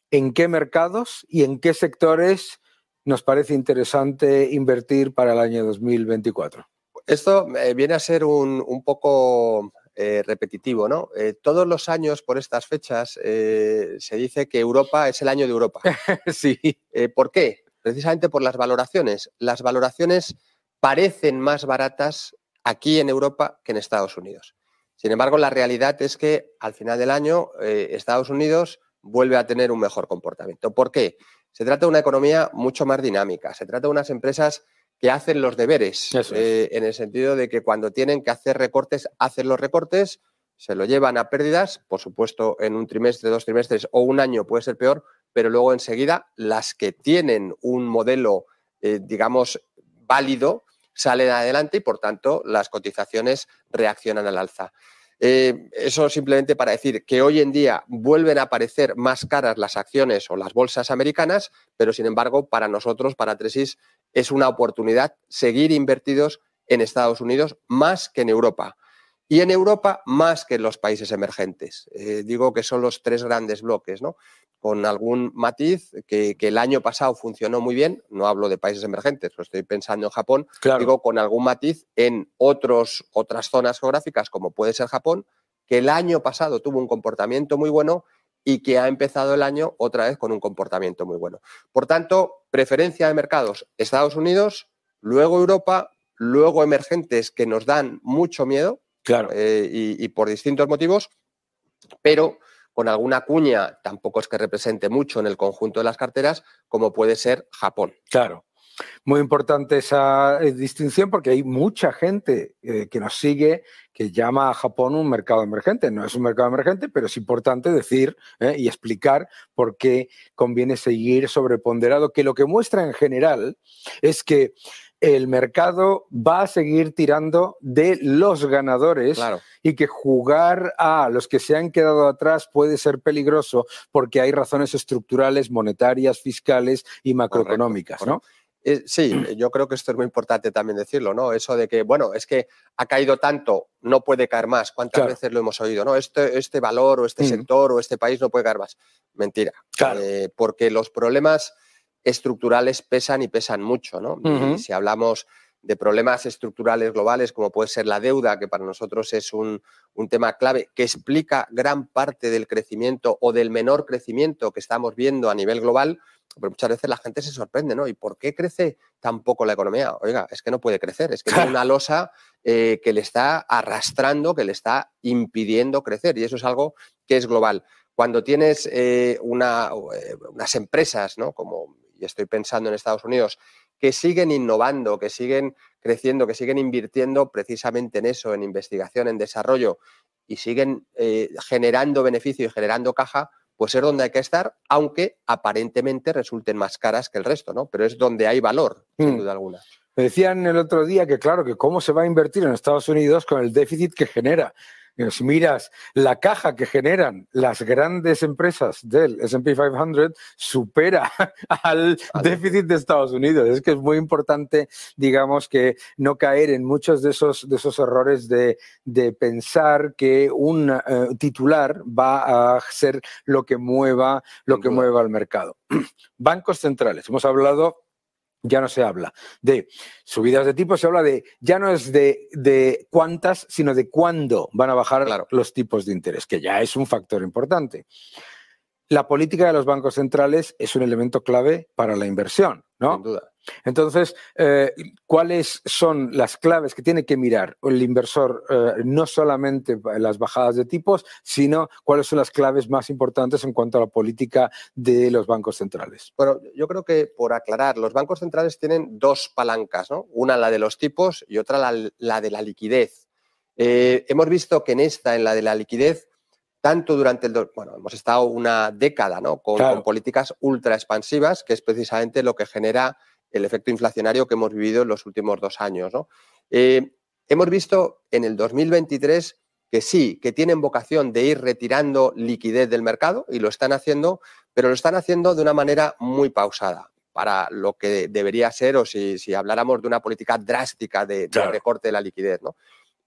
en qué mercados y en qué sectores nos parece interesante invertir para el año 2024. Esto eh, viene a ser un, poco eh, repetitivo, ¿no? todos los años por estas fechas se dice que Europa es el año de Europa. sí. ¿Por qué? precisamente por las valoraciones. Las valoraciones parecen más baratas aquí en Europa que en Estados Unidos. Sin embargo, la realidad es que al final del año eh, Estados Unidos vuelve a tener un mejor comportamiento. ¿Por qué? Se trata de una economía mucho más dinámica, se trata de unas empresas que hacen los deberes, eh, en el sentido de que cuando tienen que hacer recortes, hacen los recortes, se lo llevan a pérdidas, por supuesto en un trimestre, dos trimestres o un año puede ser peor, pero luego enseguida las que tienen un modelo, eh, digamos, válido, salen adelante y por tanto las cotizaciones reaccionan al alza. Eh, eso simplemente para decir que hoy en día vuelven a aparecer más caras las acciones o las bolsas americanas, pero sin embargo para nosotros, para Tresis, es una oportunidad seguir invertidos en Estados Unidos más que en Europa y en Europa más que en los países emergentes. Eh, digo que son los tres grandes bloques, ¿no? con algún matiz que, el año pasado funcionó muy bien, no hablo de países emergentes, lo estoy pensando en Japón, digo con algún matiz en otros, otras zonas geográficas como puede ser Japón, que el año pasado tuvo un comportamiento muy bueno y que ha empezado el año otra vez con un comportamiento muy bueno. Por tanto, preferencia de mercados, Estados Unidos, luego Europa, luego emergentes que nos dan mucho miedo, Claro. Eh, y, por distintos motivos, pero con alguna cuña tampoco es que represente mucho en el conjunto de las carteras, como puede ser Japón. Claro. Muy importante esa eh, distinción porque hay mucha gente eh, que nos sigue que llama a Japón un mercado emergente. No es un mercado emergente, pero es importante decir y explicar por qué conviene seguir sobreponderado, que lo que muestra en general es que el mercado va a seguir tirando de los ganadores y que jugar a los que se han quedado atrás puede ser peligroso porque hay razones estructurales, monetarias, fiscales y macroeconómicas, eh, sí, yo creo que esto es muy importante también decirlo, ¿no? Eso de que, bueno, es que ha caído tanto, no puede caer más. ¿Cuántas veces lo hemos oído? ¿no? Este, este valor o este mm. sector o este país no puede caer más. Mentira. Eh, porque los problemas estructurales pesan y pesan mucho. Si hablamos de problemas estructurales globales, como puede ser la deuda, que para nosotros es un, tema clave, que explica gran parte del crecimiento o del menor crecimiento que estamos viendo a nivel global, pero pues muchas veces la gente se sorprende, ¿no? ¿Y por qué crece tan poco la economía? Oiga, es que no puede crecer, es que es una losa eh, que le está arrastrando, que le está impidiendo crecer, y eso es algo que es global. Cuando tienes eh, una, eh, unas empresas, ¿no? Como y estoy pensando en Estados Unidos, que siguen innovando, que siguen creciendo, que siguen invirtiendo precisamente en eso, en investigación, en desarrollo, y siguen eh, generando beneficio y generando caja, pues es donde hay que estar, aunque aparentemente resulten más caras que el resto, ¿no? Pero es donde hay valor, sin hmm. duda alguna. Me decían el otro día que, claro, que cómo se va a invertir en Estados Unidos con el déficit que genera miras la caja que generan las grandes empresas del SP 500, supera al déficit de Estados Unidos. Es que es muy importante, digamos, que no caer en muchos de esos, de esos errores de, de pensar que un eh, titular va a ser lo que mueva, lo que mueva al mercado. Bancos centrales. Hemos hablado ya no se habla de subidas de tipos, se habla de, ya no es de, de cuántas, sino de cuándo van a bajar los tipos de interés, que ya es un factor importante. La política de los bancos centrales es un elemento clave para la inversión. ¿no? Sin duda. Entonces, eh, ¿cuáles son las claves que tiene que mirar el inversor, eh, no solamente las bajadas de tipos, sino cuáles son las claves más importantes en cuanto a la política de los bancos centrales? Bueno, yo creo que por aclarar, los bancos centrales tienen dos palancas, ¿no? Una la de los tipos y otra la, de la liquidez. Eh, hemos visto que en esta, en la de la liquidez, tanto durante el... Bueno, hemos estado una década ¿no? con, políticas ultra expansivas, que es precisamente lo que genera el efecto inflacionario que hemos vivido en los últimos dos años. ¿no? Eh, hemos visto en el 2023 que sí, que tienen vocación de ir retirando liquidez del mercado y lo están haciendo, pero lo están haciendo de una manera muy pausada para lo que debería ser o si, habláramos de una política drástica de, recorte de la liquidez. ¿no?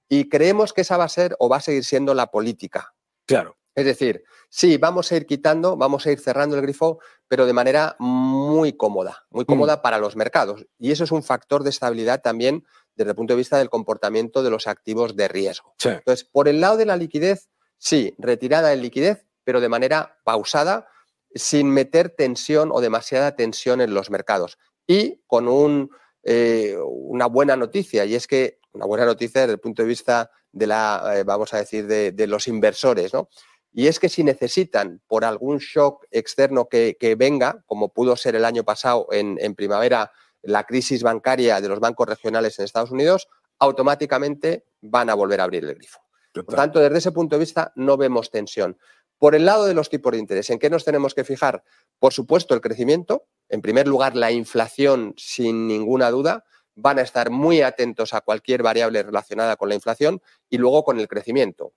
Y creemos que esa va a ser o va a seguir siendo la política Claro. Es decir, sí, vamos a ir quitando, vamos a ir cerrando el grifo, pero de manera muy cómoda, muy mm. cómoda para los mercados. Y eso es un factor de estabilidad también desde el punto de vista del comportamiento de los activos de riesgo. Entonces, por el lado de la liquidez, sí, retirada de liquidez, pero de manera pausada, sin meter tensión o demasiada tensión en los mercados. Y con un, eh, una buena noticia, y es que una buena noticia desde el punto de vista de la, eh, vamos a decir, de, los inversores, ¿no? Y es que si necesitan por algún shock externo que, venga, como pudo ser el año pasado en, primavera la crisis bancaria de los bancos regionales en Estados Unidos, automáticamente van a volver a abrir el grifo. Por tanto, desde ese punto de vista no vemos tensión. Por el lado de los tipos de interés, ¿en qué nos tenemos que fijar? Por supuesto, el crecimiento, en primer lugar, la inflación, sin ninguna duda, van a estar muy atentos a cualquier variable relacionada con la inflación y luego con el crecimiento.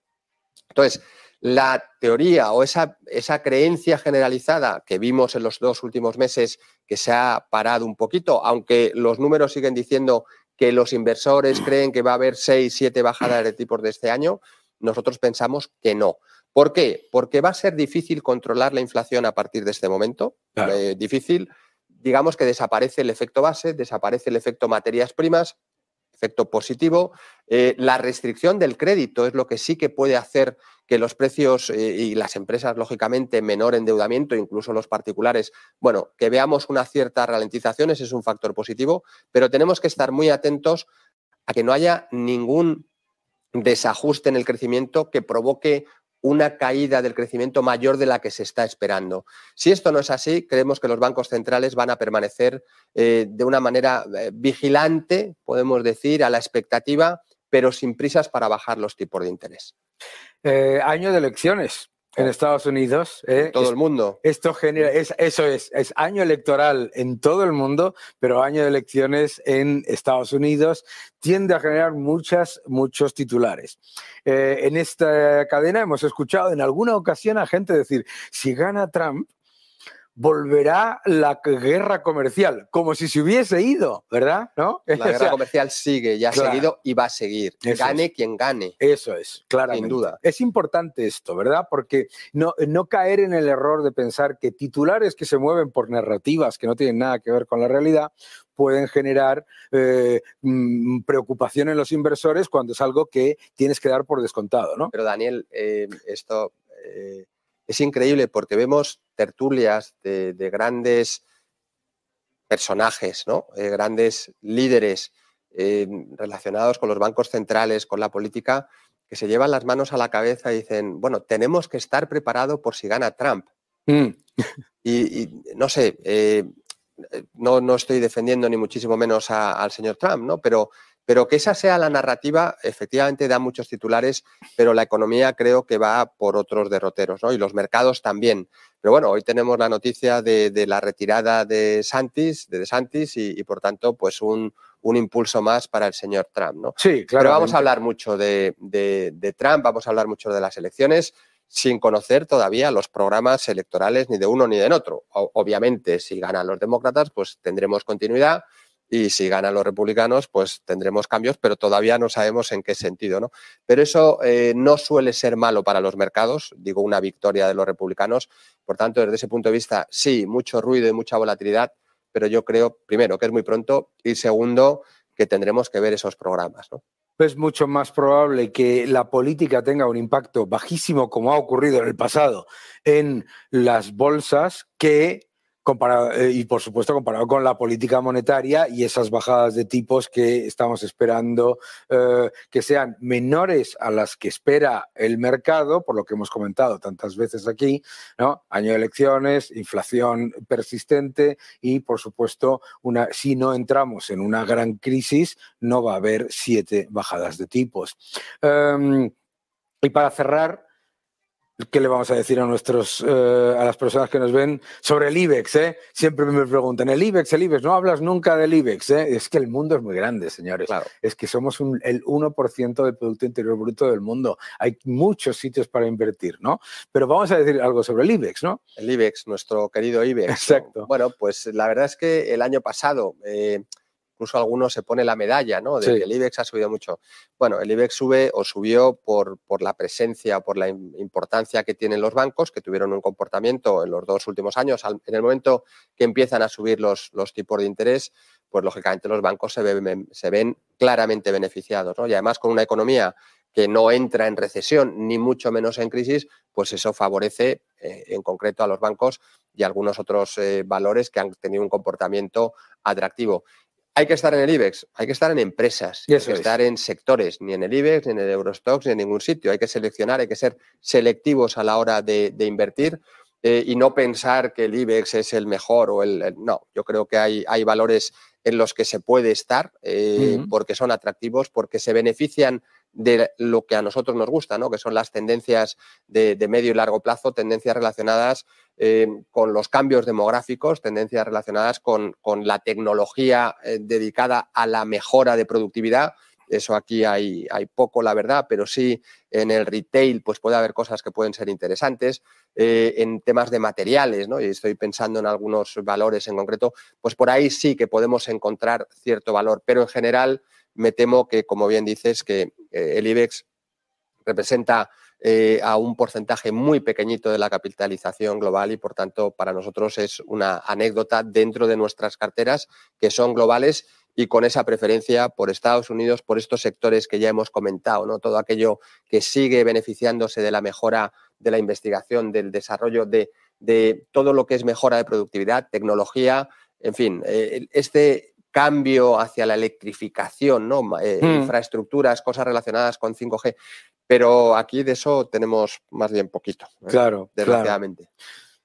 Entonces, la teoría o esa, esa creencia generalizada que vimos en los dos últimos meses que se ha parado un poquito, aunque los números siguen diciendo que los inversores creen que va a haber seis, siete bajadas de tipos de este año, nosotros pensamos que no. ¿Por qué? Porque va a ser difícil controlar la inflación a partir de este momento. Eh, difícil digamos que desaparece el efecto base, desaparece el efecto materias primas, efecto positivo. Eh, la restricción del crédito es lo que sí que puede hacer que los precios eh, y las empresas, lógicamente, menor endeudamiento, incluso los particulares, bueno, que veamos una cierta ralentización, ese es un factor positivo, pero tenemos que estar muy atentos a que no haya ningún desajuste en el crecimiento que provoque una caída del crecimiento mayor de la que se está esperando. Si esto no es así, creemos que los bancos centrales van a permanecer eh, de una manera eh, vigilante, podemos decir, a la expectativa, pero sin prisas para bajar los tipos de interés. Eh, año de elecciones en Estados Unidos. ¿eh? todo el mundo. Esto genera, es, eso es, es año electoral en todo el mundo, pero año de elecciones en Estados Unidos tiende a generar muchas, muchos titulares. Eh, en esta cadena hemos escuchado en alguna ocasión a gente decir, si gana Trump, volverá la guerra comercial, como si se hubiese ido, ¿verdad? ¿No? La guerra comercial sigue, ya ha seguido y va a seguir. Gane quien gane. Eso es, claro. Sin duda. Es importante esto, ¿verdad? Porque no, caer en el error de pensar que titulares que se mueven por narrativas que no tienen nada que ver con la realidad pueden generar eh, mm, preocupación en los inversores cuando es algo que tienes que dar por descontado, ¿no? Pero Daniel, eh, esto eh, es increíble porque vemos tertulias de, grandes personajes, ¿no? Eh, grandes líderes eh, relacionados con los bancos centrales, con la política, que se llevan las manos a la cabeza y dicen, bueno, tenemos que estar preparados por si gana Trump. Mm. Y, no sé, eh, no, no, estoy defendiendo ni muchísimo menos al señor Trump, ¿no? Pero pero que esa sea la narrativa, efectivamente da muchos titulares, pero la economía creo que va por otros derroteros, ¿no? Y los mercados también. Pero bueno, hoy tenemos la noticia de, la retirada de Santis, de, y, por tanto, pues un, impulso más para el señor Trump, ¿no? Sí, claro. Pero vamos a hablar mucho de, de Trump, vamos a hablar mucho de las elecciones sin conocer todavía los programas electorales ni de uno ni del otro. Obviamente, si ganan los demócratas, pues tendremos continuidad y si ganan los republicanos, pues tendremos cambios, pero todavía no sabemos en qué sentido, ¿no? Pero eso eh, no suele ser malo para los mercados, digo, una victoria de los republicanos. Por tanto, desde ese punto de vista, sí, mucho ruido y mucha volatilidad, pero yo creo, primero, que es muy pronto y segundo, que tendremos que ver esos programas, Es mucho más probable que la política tenga un impacto bajísimo, como ha ocurrido en el pasado, en las bolsas que eh, y por supuesto comparado con la política monetaria y esas bajadas de tipos que estamos esperando eh, que sean menores a las que espera el mercado, por lo que hemos comentado tantas veces aquí, ¿no? Año de elecciones, inflación persistente y por supuesto una, si no entramos en una gran crisis, no va a haber siete bajadas de tipos. Em, y para cerrar, ¿Qué le vamos a decir a nuestros eh, a las personas que nos ven sobre el IBEX? Eh? Siempre me preguntan, el IBEX, el IBEX, no hablas nunca del IBEX. Eh. Es que el mundo es muy grande, señores. Es que somos el 1% del Producto Interior Bruto del mundo. Hay muchos sitios para invertir, ¿no? Pero vamos a decir algo sobre el IBEX, ¿no? El IBEX, nuestro querido IBEX. Exacto. Bueno, pues la verdad es que el año pasado... Eh, incluso algunos se pone la medalla, ¿no? De que el IBEX ha subido mucho. Bueno, el IBEX sube o subió por, por la presencia, por la importancia que tienen los bancos, que tuvieron un comportamiento en los dos últimos años. en el momento que empiezan a subir los, los tipos de interés, pues lógicamente los bancos se ven, se ven claramente beneficiados, ¿no? Y además con una economía que no entra en recesión, ni mucho menos en crisis, pues eso favorece eh, en concreto a los bancos y algunos otros eh, valores que han tenido un comportamiento atractivo hay que estar en el IBEX, hay que estar en empresas, hay que estar en sectores, ni en el IBEX, ni en el Eurostox, ni en ningún sitio. Hay que seleccionar, hay que ser selectivos a la hora de, invertir eh, y no pensar que el IBEX es el mejor o el. no, yo creo que hay, hay valores en los que se puede estar eh, porque son atractivos, porque se benefician de lo que a nosotros nos gusta, ¿no? que son las tendencias de, medio y largo plazo, tendencias relacionadas eh, con los cambios demográficos, tendencias relacionadas con, la tecnología eh, dedicada a la mejora de productividad. Eso aquí hay, hay, poco, la verdad, pero sí en el retail pues puede haber cosas que pueden ser interesantes. Eh, en temas de materiales, ¿no? y estoy pensando en algunos valores en concreto, pues por ahí sí que podemos encontrar cierto valor, pero en general me temo que, como bien dices, que, eh, el IBEX representa eh, a un porcentaje muy pequeñito de la capitalización global y, por tanto, para nosotros es una anécdota dentro de nuestras carteras que son globales y con esa preferencia por Estados Unidos, por estos sectores que ya hemos comentado, ¿no? Todo aquello que sigue beneficiándose de la mejora de la investigación, del desarrollo de, todo lo que es mejora de productividad, tecnología, en fin, eh, este cambio hacia la electrificación, ¿no? Eh, hmm. infraestructuras, cosas relacionadas con 5G. Pero aquí de eso tenemos más bien poquito. ¿eh? Claro, desgraciadamente.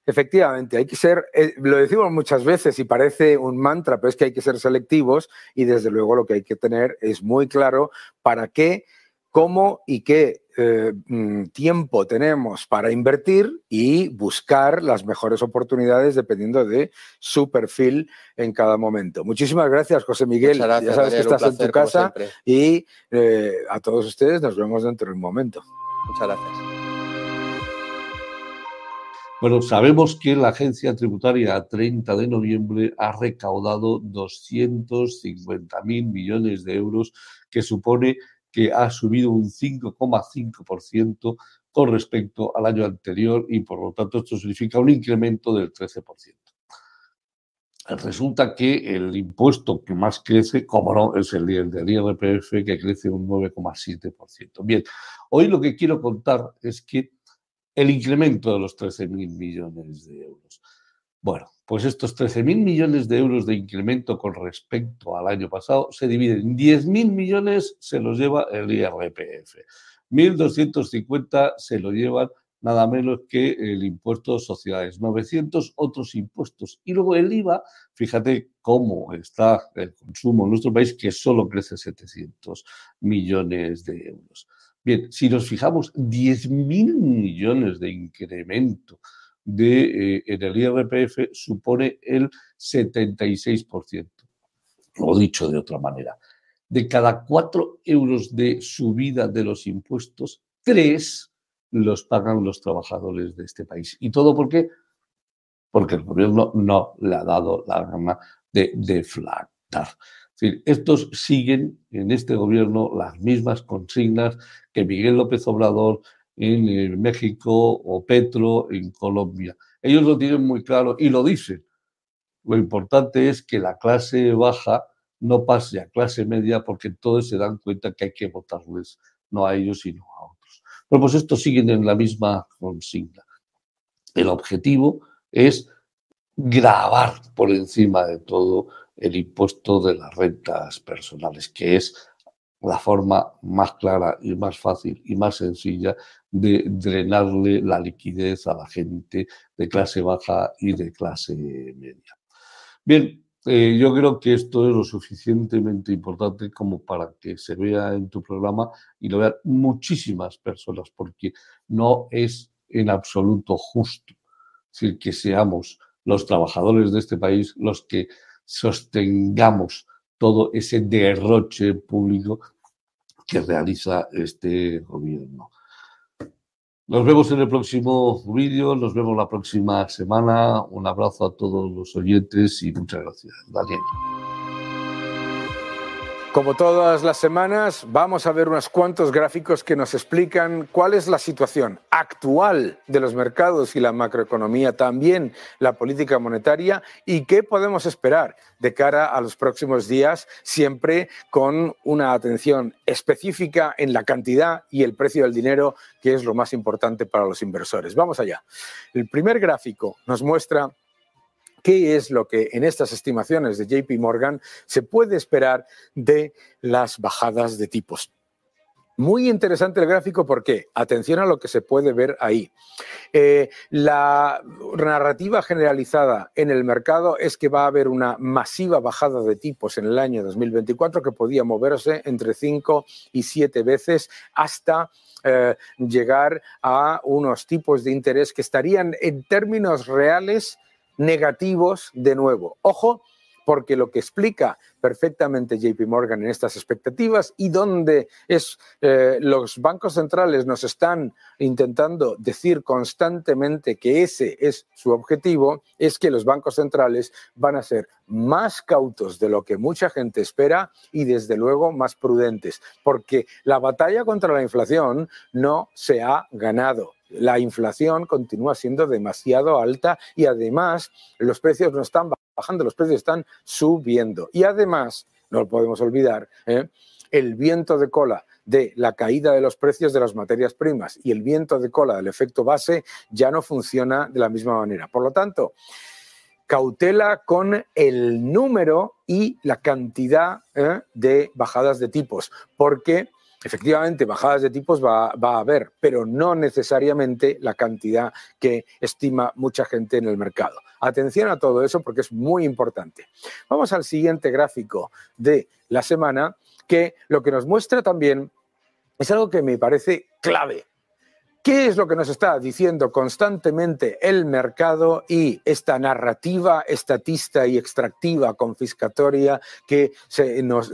Efectivamente, hay que ser, eh, lo decimos muchas veces y parece un mantra, pero es que hay que ser selectivos y desde luego lo que hay que tener es muy claro para qué cómo y qué eh, mm, tiempo tenemos para invertir y buscar las mejores oportunidades dependiendo de su perfil en cada momento. Muchísimas gracias, José Miguel. ya sabes que estás en tu casa y eh, a todos ustedes nos vemos dentro de un momento. Muchas gracias. Bueno, sabemos que la agencia tributaria a 30 de noviembre ha recaudado mil millones de euros, que supone que ha subido un 5,5% con respecto al año anterior y por lo tanto esto significa un incremento del 13%. Resulta que el impuesto que más crece, como no, es el del IRPF, que crece un 9,7%. Bien, hoy lo que quiero contar es que el incremento de los 13.000 millones de euros. Bueno, pues estos 13.000 millones de euros de incremento con respecto al año pasado se dividen. 10.000 millones se los lleva el IRPF. 1.250 se lo llevan nada menos que el impuesto de sociedades, 900 otros impuestos. Y luego el IVA, fíjate cómo está el consumo en nuestro país, que solo crece 700 millones de euros. Bien, si nos fijamos, 10.000 millones de incremento de, eh, en el IRPF supone el 76%. lo dicho de otra manera, de cada cuatro euros de subida de los impuestos, tres los pagan los trabajadores de este país. ¿Y todo por qué? Porque el gobierno no le ha dado la gama de deflactar. estos siguen en este gobierno las mismas consignas que Miguel López Obrador, en eh, México o Petro en Colombia. Ellos lo tienen muy claro y lo dicen. Lo importante es que la clase baja no pase a clase media porque todos se dan cuenta que hay que votarles, no a ellos sino a otros. Pero pues estos siguen en la misma consigna. El objetivo es grabar por encima de todo el impuesto de las rentas personales, que es la forma más clara y más fácil y más sencilla de drenarle la liquidez a la gente de clase baja y de clase media. Bien, eh, yo creo que esto es lo suficientemente importante como para que se vea en tu programa y lo vean muchísimas personas, porque no es en absoluto justo decir, que seamos los trabajadores de este país los que sostengamos todo ese derroche público que realiza este gobierno. Nos vemos en el próximo vídeo, nos vemos la próxima semana. Un abrazo a todos los oyentes y muchas gracias. Daniel. Como todas las semanas, vamos a ver unos cuantos gráficos que nos explican cuál es la situación actual de los mercados y la macroeconomía, también la política monetaria y qué podemos esperar de cara a los próximos días, siempre con una atención específica en la cantidad y el precio del dinero, que es lo más importante para los inversores. Vamos allá. El primer gráfico nos muestra qué es lo que en estas estimaciones de JP Morgan se puede esperar de las bajadas de tipos. Muy interesante el gráfico porque, atención a lo que se puede ver ahí. Eh, la narrativa generalizada en el mercado es que va a haber una masiva bajada de tipos en el año 2024 que podía moverse entre 5 y 7 veces hasta eh, llegar a unos tipos de interés que estarían en términos reales negativos de nuevo. Ojo, porque lo que explica perfectamente JP Morgan en estas expectativas y donde es, eh, los bancos centrales nos están intentando decir constantemente que ese es su objetivo, es que los bancos centrales van a ser más cautos de lo que mucha gente espera y desde luego más prudentes, porque la batalla contra la inflación no se ha ganado la inflación continúa siendo demasiado alta y además los precios no están bajando, los precios están subiendo. Y además, no podemos olvidar, ¿eh? el viento de cola de la caída de los precios de las materias primas y el viento de cola del efecto base ya no funciona de la misma manera. Por lo tanto, cautela con el número y la cantidad ¿eh? de bajadas de tipos, porque Efectivamente, bajadas de tipos va, a haber, pero no necesariamente la cantidad que estima mucha gente en el mercado. Atención a todo eso porque es muy importante. Vamos al siguiente gráfico de la semana, que lo que nos muestra también es algo que me parece clave ¿Qué es lo que nos está diciendo constantemente el mercado y esta narrativa estatista y extractiva, confiscatoria, que se nos,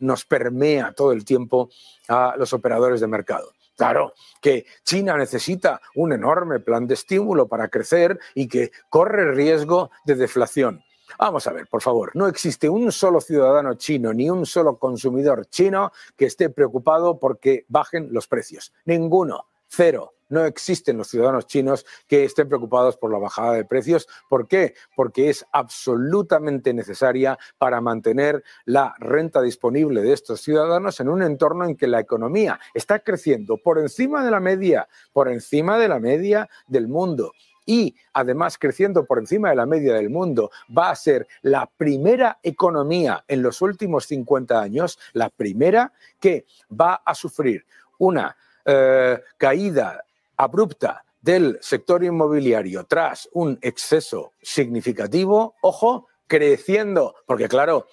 nos permea todo el tiempo a los operadores de mercado? Claro, que China necesita un enorme plan de estímulo para crecer y que corre riesgo de deflación. Vamos a ver, por favor, no existe un solo ciudadano chino ni un solo consumidor chino que esté preocupado porque bajen los precios. Ninguno. Cero. No existen los ciudadanos chinos que estén preocupados por la bajada de precios. ¿Por qué? Porque es absolutamente necesaria para mantener la renta disponible de estos ciudadanos en un entorno en que la economía está creciendo por encima de la media, por encima de la media del mundo y además creciendo por encima de la media del mundo, va a ser la primera economía en los últimos 50 años, la primera que va a sufrir una eh, caída abrupta del sector inmobiliario tras un exceso significativo, ojo, creciendo, porque claro,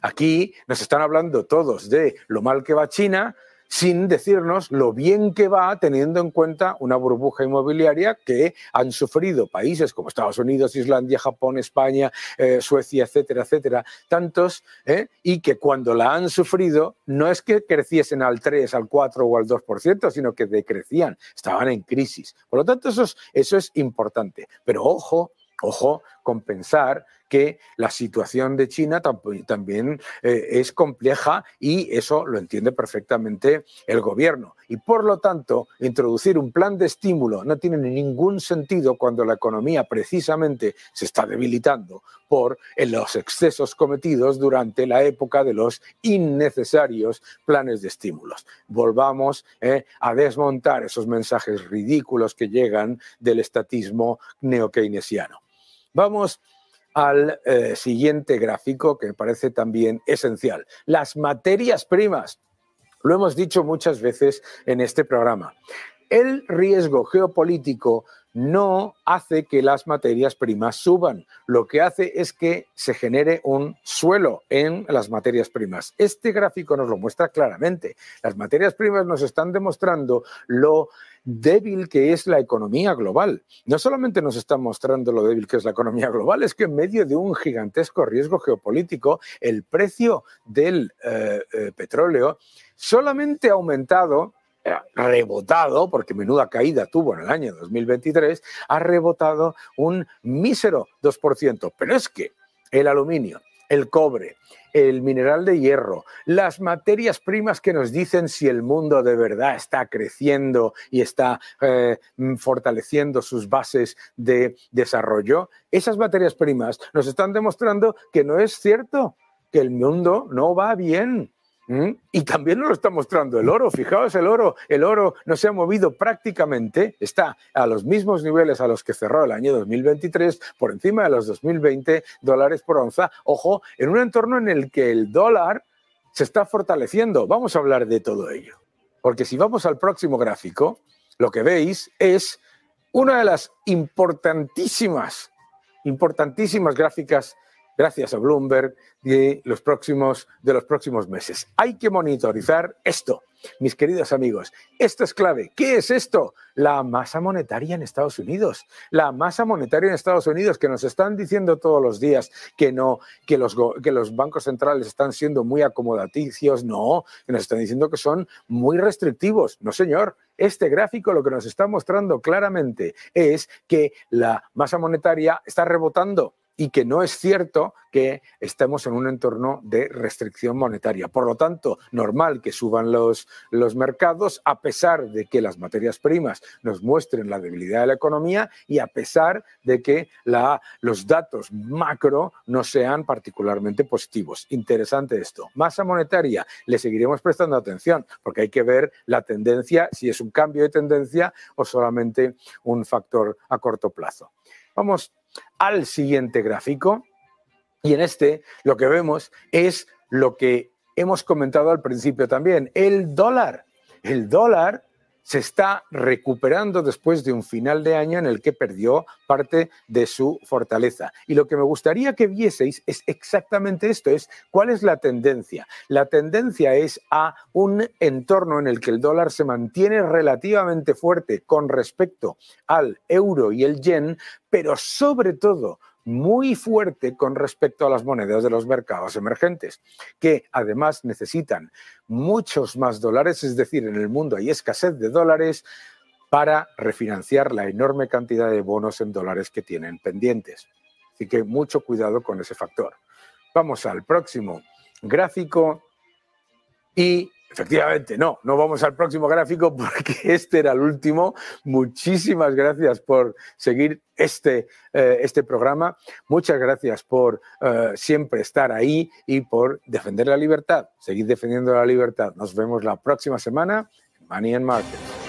aquí nos están hablando todos de lo mal que va China, sin decirnos lo bien que va teniendo en cuenta una burbuja inmobiliaria que han sufrido países como Estados Unidos, Islandia, Japón, España, eh, Suecia, etcétera, etcétera, tantos, ¿eh? y que cuando la han sufrido no es que creciesen al 3, al 4 o al 2%, sino que decrecían, estaban en crisis. Por lo tanto, eso es, eso es importante. Pero ojo, ojo compensar, pensar que la situación de China también eh, es compleja y eso lo entiende perfectamente el gobierno. Y por lo tanto, introducir un plan de estímulo no tiene ningún sentido cuando la economía precisamente se está debilitando por los excesos cometidos durante la época de los innecesarios planes de estímulos. Volvamos eh, a desmontar esos mensajes ridículos que llegan del estatismo neokeynesiano. Vamos al eh, siguiente gráfico que me parece también esencial. Las materias primas. Lo hemos dicho muchas veces en este programa. El riesgo geopolítico no hace que las materias primas suban, lo que hace es que se genere un suelo en las materias primas. Este gráfico nos lo muestra claramente. Las materias primas nos están demostrando lo débil que es la economía global. No solamente nos están mostrando lo débil que es la economía global, es que en medio de un gigantesco riesgo geopolítico, el precio del eh, eh, petróleo solamente ha aumentado rebotado, porque menuda caída tuvo en el año 2023, ha rebotado un mísero 2%. Pero es que el aluminio, el cobre, el mineral de hierro, las materias primas que nos dicen si el mundo de verdad está creciendo y está eh, mm, fortaleciendo sus bases de desarrollo, esas materias primas nos están demostrando que no es cierto, que el mundo no va bien ¿Mm? Y también nos lo está mostrando el oro. Fijaos, el oro, el oro no se ha movido prácticamente, está a los mismos niveles a los que cerró el año 2023, por encima de los 2020 dólares por onza. Ojo, en un entorno en el que el dólar se está fortaleciendo. Vamos a hablar de todo ello. Porque si vamos al próximo gráfico, lo que veis es una de las importantísimas, importantísimas gráficas gracias a Bloomberg, de los próximos, de los próximos meses. Hay que monitorizar esto, mis queridos amigos. Esto es clave. ¿Qué es esto? La masa monetaria en Estados Unidos. La masa monetaria en Estados Unidos que nos están diciendo todos los días que no, que los, que los bancos centrales están siendo muy acomodaticios. No, que nos están diciendo que son muy restrictivos. No, señor. Este gráfico lo que nos está mostrando claramente es que la masa monetaria está rebotando y que no es cierto que estemos en un entorno de restricción monetaria. Por lo tanto, normal que suban los, los mercados, a pesar de que las materias primas nos muestren la debilidad de la economía y a pesar de que la, los datos macro no sean particularmente positivos. Interesante esto. Masa monetaria, le seguiremos prestando atención porque hay que ver la tendencia, si es un cambio de tendencia o solamente un factor a corto plazo. Vamos al siguiente gráfico. Y en este lo que vemos es lo que hemos comentado al principio también, el dólar. El dólar se está recuperando después de un final de año en el que perdió parte de su fortaleza. Y lo que me gustaría que vieseis es exactamente esto, es cuál es la tendencia. La tendencia es a un entorno en el que el dólar se mantiene relativamente fuerte con respecto al euro y el yen, pero sobre todo muy fuerte con respecto a las monedas de los mercados emergentes, que además necesitan muchos más dólares, es decir, en el mundo hay escasez de dólares para refinanciar la enorme cantidad de bonos en dólares que tienen pendientes. Así que mucho cuidado con ese factor. Vamos al próximo gráfico y Efectivamente, no, no vamos al próximo gráfico porque este era el último. Muchísimas gracias por seguir este, eh, este programa. Muchas gracias por eh, siempre estar ahí y por defender la libertad. Seguir defendiendo la libertad. Nos vemos la próxima semana en Money and Markets.